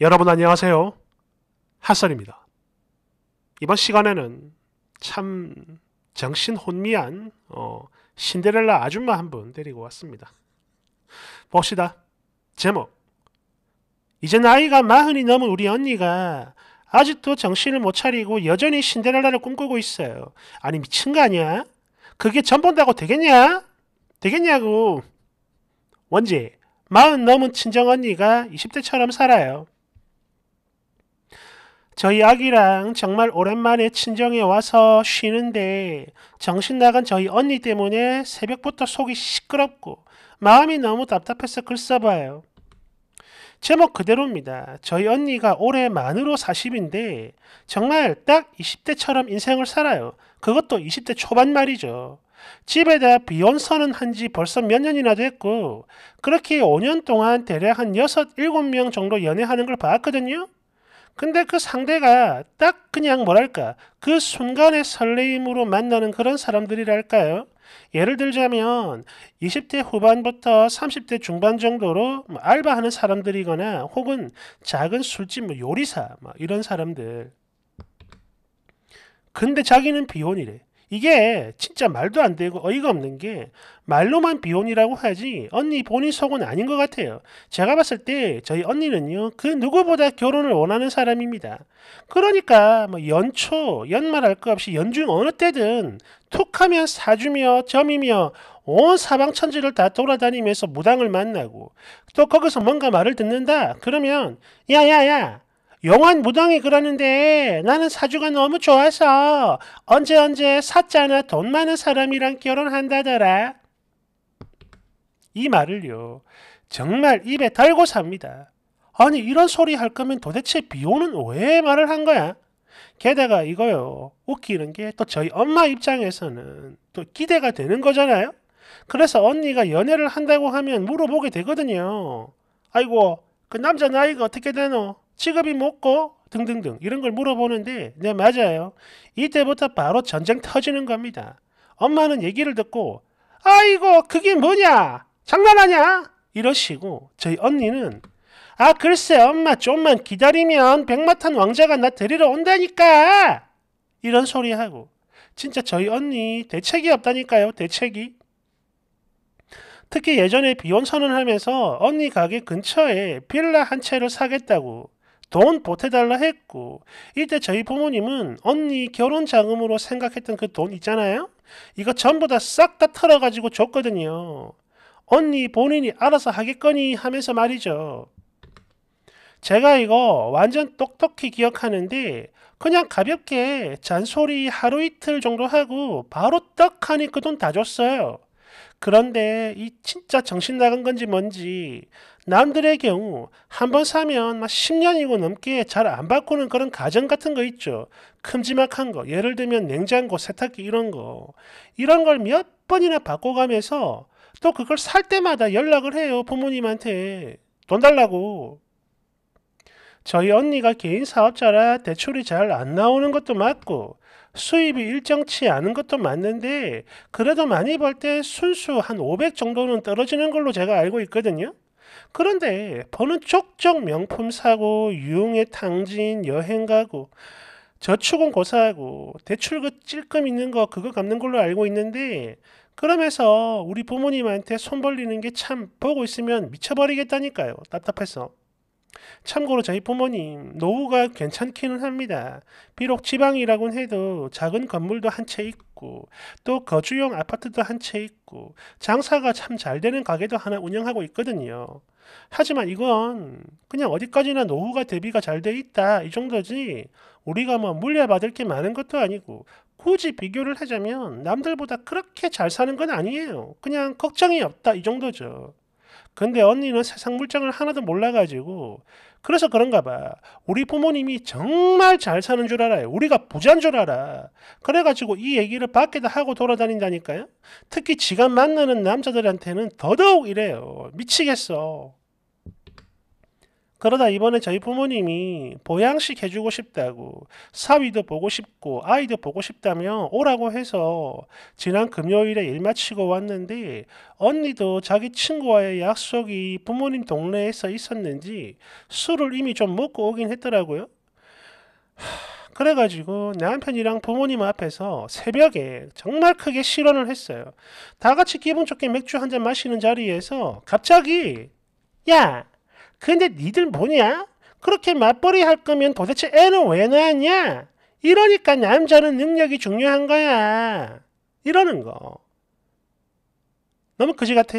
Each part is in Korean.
여러분 안녕하세요. 핫설입니다. 이번 시간에는 참 정신 혼미한 어, 신데렐라 아줌마 한 분 데리고 왔습니다. 봅시다. 제목 이제 나이가 마흔이 넘은 우리 언니가 아직도 정신을 못 차리고 여전히 신데렐라를 꿈꾸고 있어요. 아니 미친 거 아니야? 그게 전 본다고 되겠냐? 되겠냐고. 원지, 마흔 넘은 친정 언니가 20대처럼 살아요. 저희 아기랑 정말 오랜만에 친정에 와서 쉬는데 정신 나간 저희 언니 때문에 새벽부터 속이 시끄럽고 마음이 너무 답답해서 글 써봐요. 제목 그대로입니다. 저희 언니가 올해 만으로 40인데 정말 딱 20대처럼 인생을 살아요. 그것도 20대 초반 말이죠. 집에다 비혼선은 한지 벌써 몇 년이나 됐고 그렇게 5년 동안 대략 한 6, 7명 정도 연애하는 걸 봤거든요. 근데 그 상대가 딱 그냥 뭐랄까 그 순간의 설레임으로 만나는 그런 사람들이랄까요? 예를 들자면 20대 후반부터 30대 중반 정도로 뭐 알바하는 사람들이거나 혹은 작은 술집 뭐 요리사 뭐 이런 사람들 근데 자기는 비혼이래 이게 진짜 말도 안 되고 어이가 없는 게 말로만 비혼이라고 하지 언니 본인 속은 아닌 것 같아요. 제가 봤을 때 저희 언니는요 그 누구보다 결혼을 원하는 사람입니다. 그러니까 뭐 연초 연말 할 것 없이 연중 어느 때든 툭하면 사주며 점이며 온 사방천지를 다 돌아다니면서 무당을 만나고 또 거기서 뭔가 말을 듣는다 그러면 야야야 영환 무당이 그러는데 나는 사주가 너무 좋아서 언제 언제 사자나 돈 많은 사람이랑 결혼한다더라. 이 말을요. 정말 입에 달고 삽니다. 아니 이런 소리 할 거면 도대체 비오는 왜 말을 한 거야? 게다가 이거요. 웃기는 게 또 저희 엄마 입장에서는 또 기대가 되는 거잖아요. 그래서 언니가 연애를 한다고 하면 물어보게 되거든요. 아이고 그 남자 나이가 어떻게 되노? 직업이 뭐고 등등등 이런 걸 물어보는데 네 맞아요. 이때부터 바로 전쟁 터지는 겁니다. 엄마는 얘기를 듣고 아이고 그게 뭐냐 장난하냐 이러시고 저희 언니는 아 글쎄 엄마 좀만 기다리면 백마탄 왕자가 나 데리러 온다니까 이런 소리하고 진짜 저희 언니 대책이 없다니까요 대책이 특히 예전에 비혼 선언하면서 언니 가게 근처에 빌라 한 채를 사겠다고 돈 보태달라 했고 이때 저희 부모님은 언니 결혼 자금으로 생각했던 그 돈 있잖아요. 이거 전부 다 싹다 다 털어가지고 줬거든요. 언니 본인이 알아서 하겠거니 하면서 말이죠. 제가 이거 완전 똑똑히 기억하는데 그냥 가볍게 잔소리 하루 이틀 정도 하고 바로 떡하니 그 돈 다 줬어요. 그런데 이 진짜 정신 나간 건지 뭔지 남들의 경우 한 번 사면 막 10년이고 넘게 잘 안 바꾸는 그런 가정 같은 거 있죠. 큼지막한 거. 예를 들면 냉장고, 세탁기 이런 거. 이런 걸 몇 번이나 바꿔가면서 또 그걸 살 때마다 연락을 해요. 부모님한테. 돈 달라고. 저희 언니가 개인 사업자라 대출이 잘 안 나오는 것도 맞고 수입이 일정치 않은 것도 맞는데 그래도 많이 벌 때 순수 한 500 정도는 떨어지는 걸로 제가 알고 있거든요. 그런데 버는 쪽쪽 명품 사고, 유흥의 탕진, 여행 가고, 저축은 고사하고, 대출 그 찔끔 있는 거 그거 갚는 걸로 알고 있는데, 그러면서 우리 부모님한테 손 벌리는 게 참 보고 있으면 미쳐버리겠다니까요. 답답해서. 참고로 저희 부모님 노후가 괜찮기는 합니다. 비록 지방이라곤 해도 작은 건물도 한 채 있고 또 거주용 아파트도 한 채 있고 장사가 참 잘 되는 가게도 하나 운영하고 있거든요. 하지만 이건 그냥 어디까지나 노후가 대비가 잘 돼 있다 이 정도지 우리가 뭐 물려받을 게 많은 것도 아니고 굳이 비교를 하자면 남들보다 그렇게 잘 사는 건 아니에요. 그냥 걱정이 없다 이 정도죠. 근데 언니는 세상 물정을 하나도 몰라가지고 그래서 그런가 봐. 우리 부모님이 정말 잘 사는 줄 알아요. 우리가 부자인 줄 알아. 그래가지고 이 얘기를 밖에다 하고 돌아다닌다니까요. 특히 지가 만나는 남자들한테는 더더욱 이래요. 미치겠어. 그러다 이번에 저희 부모님이 보양식 해주고 싶다고 사위도 보고 싶고 아이도 보고 싶다며 오라고 해서 지난 금요일에 일 마치고 왔는데 언니도 자기 친구와의 약속이 부모님 동네에서 있었는지 술을 이미 좀 먹고 오긴 했더라고요. 그래가지고 남편이랑 부모님 앞에서 새벽에 정말 크게 실언을 했어요. 다 같이 기분 좋게 맥주 한잔 마시는 자리에서 갑자기 야 근데 니들 뭐냐? 그렇게 맞벌이 할 거면 도대체 애는 왜 낳았냐? 이러니까 남자는 능력이 중요한 거야. 이러는 거. 너무 그지 같아.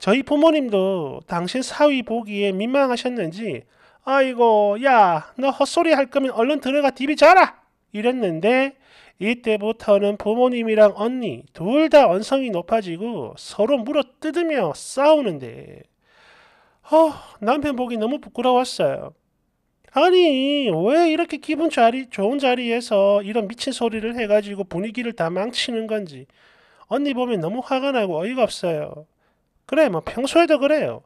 저희 부모님도 당신 사위 보기에 민망하셨는지 아이고 야너 헛소리 할 거면 얼른 들어가 디비 자라 이랬는데 이때부터는 부모님이랑 언니 둘 다 언성이 높아지고 서로 물어 뜯으며 싸우는데 어, 남편 보기 너무 부끄러웠어요. 아니, 왜 이렇게 기분 자리, 좋은 자리에서 이런 미친 소리를 해가지고 분위기를 다 망치는 건지. 언니 보면 너무 화가 나고 어이가 없어요. 그래, 뭐 평소에도 그래요.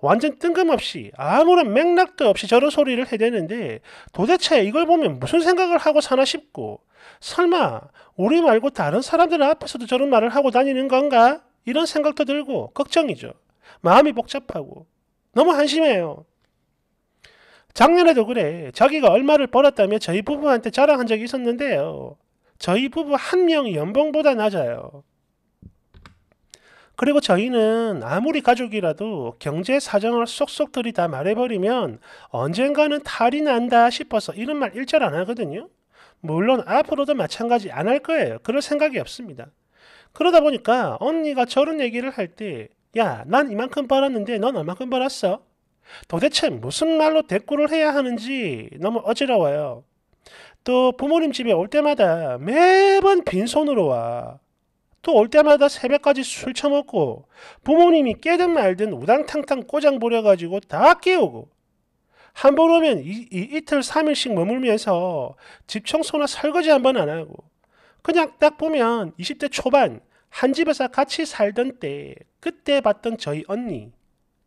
완전 뜬금없이 아무런 맥락도 없이 저런 소리를 해대는데 도대체 이걸 보면 무슨 생각을 하고 사나 싶고 설마 우리 말고 다른 사람들 앞에서도 저런 말을 하고 다니는 건가? 이런 생각도 들고 걱정이죠. 마음이 복잡하고 너무 한심해요. 작년에도 그래. 자기가 얼마를 벌었다며 저희 부부한테 자랑한 적이 있었는데요. 저희 부부 한명이 연봉보다 낮아요. 그리고 저희는 아무리 가족이라도 경제 사정을 쏙쏙 들이다 말해버리면 언젠가는 탈이 난다 싶어서 이런 말 일절 안 하거든요. 물론 앞으로도 마찬가지 안 할 거예요. 그럴 생각이 없습니다. 그러다 보니까 언니가 저런 얘기를 할때 야, 난 이만큼 벌었는데 넌 얼만큼 벌었어? 도대체 무슨 말로 대꾸를 해야 하는지 너무 어지러워요. 또 부모님 집에 올 때마다 매번 빈손으로 와. 또 올 때마다 새벽까지 술 처먹고 부모님이 깨든 말든 우당탕탕 꼬장 부려가지고 다 깨우고 한번 오면 이, 이, 이틀 3일씩 머물면서 집 청소나 설거지 한 번 안 하고 그냥 딱 보면 20대 초반 한 집에서 같이 살던 때 그때 봤던 저희 언니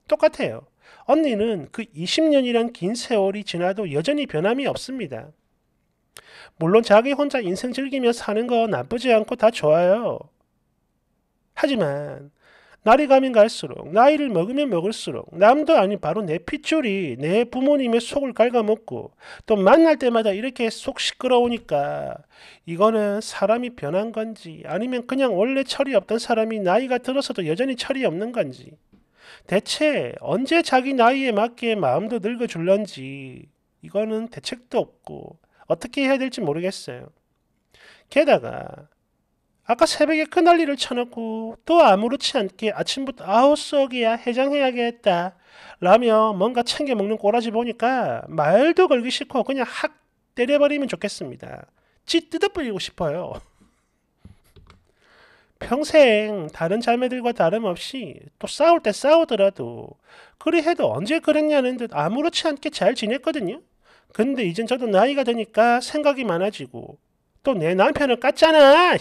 똑같아요. 언니는 그 20년이란 긴 세월이 지나도 여전히 변함이 없습니다. 물론 자기 혼자 인생 즐기며 사는 거 나쁘지 않고 다 좋아요. 하지만 날이 가면 갈수록 나이를 먹으면 먹을수록 남도 아닌 바로 내 핏줄이 내 부모님의 속을 갉아먹고 또 만날 때마다 이렇게 속 시끄러우니까 이거는 사람이 변한 건지 아니면 그냥 원래 철이 없던 사람이 나이가 들어서도 여전히 철이 없는 건지 대체 언제 자기 나이에 맞게 마음도 늙어줄런지 이거는 대책도 없고 어떻게 해야 될지 모르겠어요. 게다가 아까 새벽에 큰 난리를 쳐놓고 또 아무렇지 않게 아침부터 아우 썩이야 해장해야겠다 라며 뭔가 챙겨 먹는 꼬라지 보니까 말도 걸기 싫고 그냥 확 때려버리면 좋겠습니다. 찌 뜯어버리고 싶어요. 평생 다른 자매들과 다름없이 또 싸울 때 싸우더라도 그리 해도 언제 그랬냐는 듯 아무렇지 않게 잘 지냈거든요. 근데 이젠 저도 나이가 되니까 생각이 많아지고 또 내 남편을 깠잖아!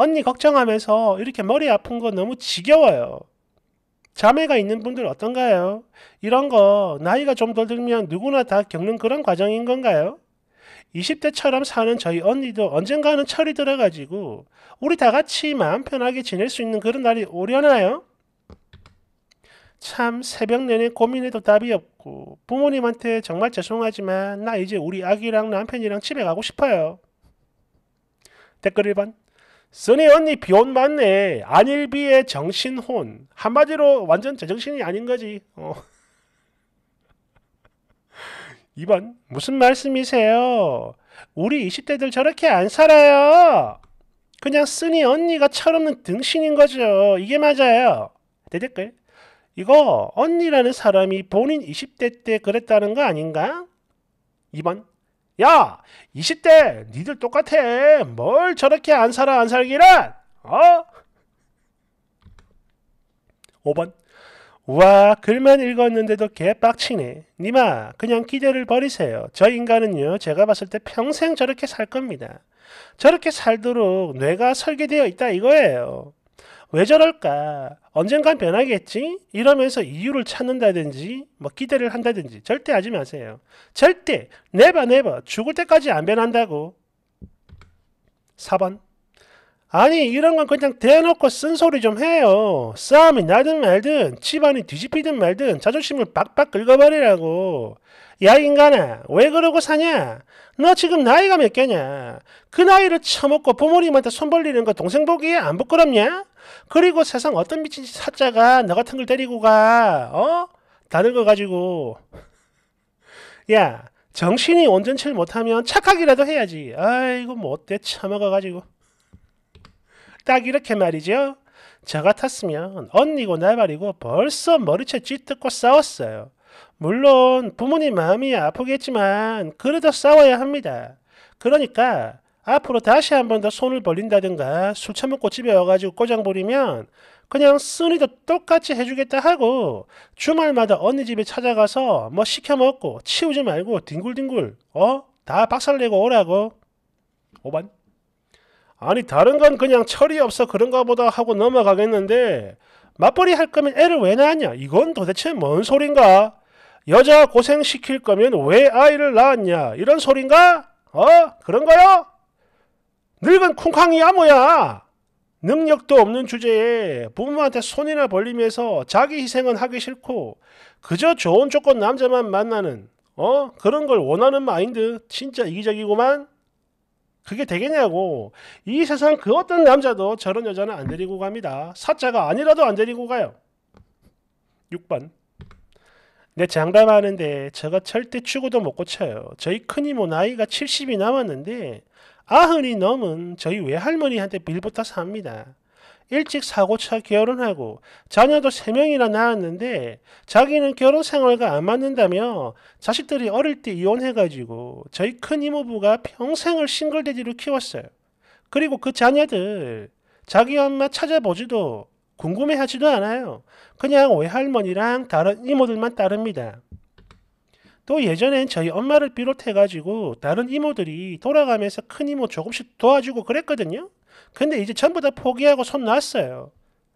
언니 걱정하면서 이렇게 머리 아픈 거 너무 지겨워요. 자매가 있는 분들 어떤가요? 이런 거 나이가 좀 더 들면 누구나 다 겪는 그런 과정인 건가요? 20대처럼 사는 저희 언니도 언젠가는 철이 들어가지고 우리 다 같이 마음 편하게 지낼 수 있는 그런 날이 오려나요? 참 새벽 내내 고민해도 답이 없고 부모님한테 정말 죄송하지만 나 이제 우리 아기랑 남편이랑 집에 가고 싶어요. 댓글 1번 써니 언니 비혼 맞네. 안일비의 정신혼. 한마디로 완전 제정신이 아닌 거지. 어. 2번 무슨 말씀이세요? 우리 20대들 저렇게 안 살아요. 그냥 쓰니 언니가 철없는 등신인 거죠. 이게 맞아요. 대댓글. 이거 언니라는 사람이 본인 20대 때 그랬다는 거 아닌가? 2번 야 20대 니들 똑같아 뭘 저렇게 안 살아 안 살기란 어? 5번 와 글만 읽었는데도 개빡치네 니마 그냥 기대를 버리세요 저 인간은요 제가 봤을 때 평생 저렇게 살 겁니다 저렇게 살도록 뇌가 설계되어 있다 이거예요 왜 저럴까? 언젠간 변하겠지? 이러면서 이유를 찾는다든지 뭐 기대를 한다든지 절대 하지 마세요. 절대 네버 네버 죽을 때까지 안 변한다고. 4번 아니 이런 건 그냥 대놓고 쓴소리 좀 해요. 싸움이 나든 말든 집안이 뒤집히든 말든 자존심을 빡빡 긁어버리라고. 야 인간아 왜 그러고 사냐? 너 지금 나이가 몇 개냐? 그 나이를 처먹고 부모님한테 손 벌리는 거 동생 보기에 안 부끄럽냐? 그리고 세상 어떤 미친 사자가 너 같은 걸 데리고 가? 어? 다 늙어가지고. 야 정신이 온전치 못하면 착하기라도 해야지. 아이고 못돼 뭐 처먹어가지고. 딱 이렇게 말이죠. 저 같았으면 언니고 나발이고 벌써 머리채 찌뜯고 싸웠어요. 물론 부모님 마음이 아프겠지만 그래도 싸워야 합니다. 그러니까 앞으로 다시 한 번 더 손을 벌린다든가 술 처먹고 집에 와가지고 꼬장 부리면 그냥 순이도 똑같이 해주겠다 하고 주말마다 언니 집에 찾아가서 뭐 시켜 먹고 치우지 말고 뒹굴뒹굴 어? 다 박살내고 오라고. 5번 아니 다른 건 그냥 철이 없어 그런가 보다 하고 넘어가겠는데 맞벌이 할 거면 애를 왜 낳았냐? 이건 도대체 뭔 소린가? 여자 고생시킬 거면 왜 아이를 낳았냐? 이런 소린가? 어? 그런 거요? 늙은 쿵쾅이야 뭐야? 능력도 없는 주제에 부모한테 손이나 벌리면서 자기 희생은 하기 싫고 그저 좋은 조건 남자만 만나는 어? 그런 걸 원하는 마인드 진짜 이기적이고만 그게 되겠냐고. 이 세상 그 어떤 남자도 저런 여자는 안 데리고 갑니다. 사자가 아니라도 안 데리고 가요. 6번. 내 장담하는데 저가 절대 죽어도못 고쳐요. 저희 큰이모 나이가 70이 남았는데 아흔이 넘은 저희 외할머니한테 빌붙어서합니다 일찍 사고차 결혼하고 자녀도 3명이나 낳았는데 자기는 결혼 생활과 안 맞는다며 자식들이 어릴 때 이혼해가지고 저희 큰 이모부가 평생을 싱글대디로 키웠어요. 그리고 그 자녀들 자기 엄마 찾아보지도 궁금해하지도 않아요. 그냥 외할머니랑 다른 이모들만 따릅니다. 또 예전엔 저희 엄마를 비롯해가지고 다른 이모들이 돌아가면서 큰 이모 조금씩 도와주고 그랬거든요. 근데 이제 전부 다 포기하고 손 놨어요.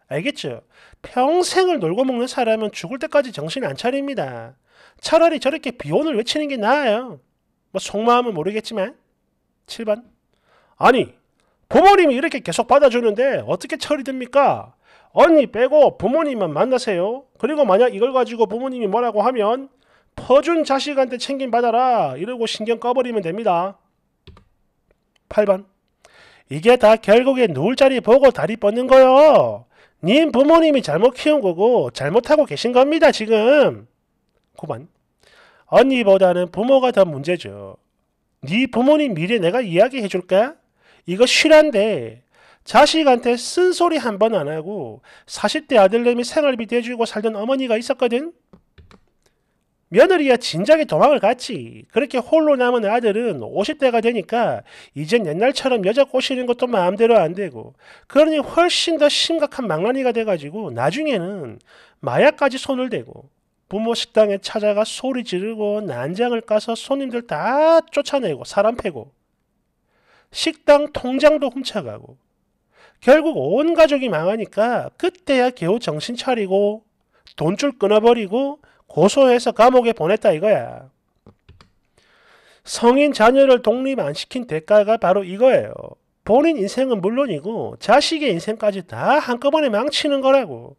알겠죠? 평생을 놀고 먹는 사람은 죽을 때까지 정신 안 차립니다. 차라리 저렇게 비혼을 외치는 게 나아요. 뭐 속마음은 모르겠지만. 7번. 아니, 부모님이 이렇게 계속 받아주는데 어떻게 처리됩니까? 언니 빼고 부모님만 만나세요. 그리고 만약 이걸 가지고 부모님이 뭐라고 하면 퍼준 자식한테 챙김 받아라 이러고 신경 꺼버리면 됩니다. 8번 이게 다 결국에 누울 자리 보고 다리 뻗는 거요. 님 부모님이 잘못 키운 거고 잘못하고 계신 겁니다 지금. 9번 언니보다는 부모가 더 문제죠. 네 부모님 미래 내가 이야기해 줄까? 이거 실한데 자식한테 쓴소리 한 번 안 하고 40대 아들내이 생활비 대주고 살던 어머니가 있었거든. 며느리와 진작에 도망을 갔지. 그렇게 홀로 남은 아들은 50대가 되니까 이젠 옛날처럼 여자 꼬시는 것도 마음대로 안 되고 그러니 훨씬 더 심각한 망나니가 돼가지고 나중에는 마약까지 손을 대고 부모 식당에 찾아가 소리 지르고 난장을 까서 손님들 다 쫓아내고 사람 패고 식당 통장도 훔쳐가고 결국 온 가족이 망하니까 그때야 겨우 정신 차리고 돈줄 끊어버리고 고소해서 감옥에 보냈다 이거야. 성인 자녀를 독립 안 시킨 대가가 바로 이거예요. 본인 인생은 물론이고 자식의 인생까지 다 한꺼번에 망치는 거라고.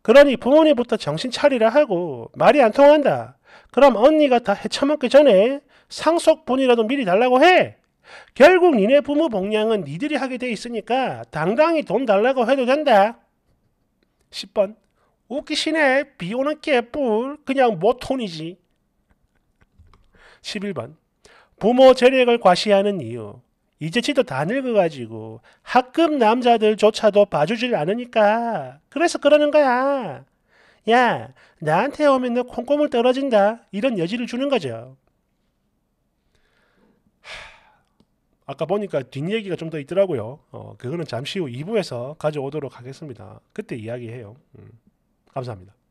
그러니 부모님부터 정신 차리라 하고 말이 안 통한다. 그럼 언니가 다 헤쳐먹기 전에 상속분이라도 미리 달라고 해. 결국 니네 부모 복양은 니들이 하게 돼 있으니까 당당히 돈 달라고 해도 된다. 10번 웃기시네. 비 오는 개뿔. 그냥 모톤이지. 뭐 11번. 부모 재력을 과시하는 이유. 이제지도다 늙어가지고 학급 남자들조차도 봐주질 않으니까 그래서 그러는 거야. 야 나한테 오면 너 콩고물 떨어진다 이런 여지를 주는 거죠. 아까 보니까 뒷얘기가 좀 더 있더라고요. 어, 그거는 잠시 후 2부에서 가져오도록 하겠습니다. 그때 이야기해요. 음. 감사합니다.